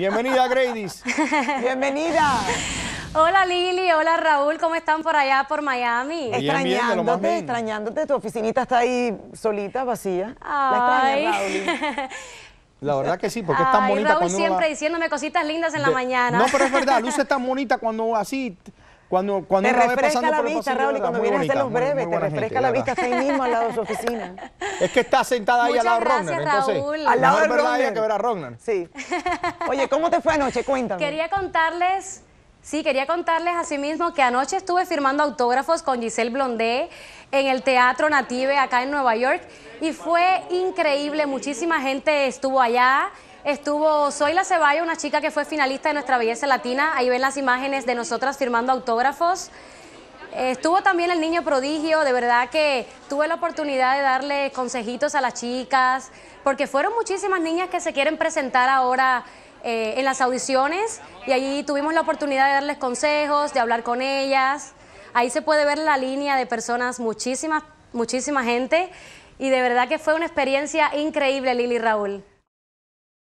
Bienvenida, Gradys. Bienvenida. Hola Lili, hola Raúl, ¿cómo están por allá, por Miami? extrañándote, extrañándote, tu oficinita está ahí solita, vacía. Ay. La extraña, Raúl. La verdad que sí, porque está es tan bonita Raúl siempre diciéndome cositas lindas en la mañana. No, pero es verdad, luce tan bonita cuando así... Cuando, cuando te refresca la vista, Raúl, y cuando vienes a hacer los breves, te refresca la vista, ahí mismo al lado de su oficina. Es que está sentada ahí al lado de Entonces, Raúl. Al lado de Rogner. que ver a Sí. Oye, ¿cómo te fue anoche? Cuéntame. Quería contarles... Sí, quería contarles a sí mismo que anoche estuve firmando autógrafos con Giselle Blondé en el Teatro Native acá en Nueva York y fue increíble, muchísima gente estuvo allá. Estuvo Soyla Ceballos, una chica que fue finalista de Nuestra Belleza Latina. Ahí ven las imágenes de nosotras firmando autógrafos. Estuvo también el niño prodigio, de verdad que tuve la oportunidad de darle consejitos a las chicas, porque fueron muchísimas niñas que se quieren presentar ahora eh, en las audiciones y allí tuvimos la oportunidad de darles consejos, de hablar con ellas. Ahí se puede ver la línea de personas, muchísimas, muchísima gente y de verdad que fue una experiencia increíble, Lili Raúl.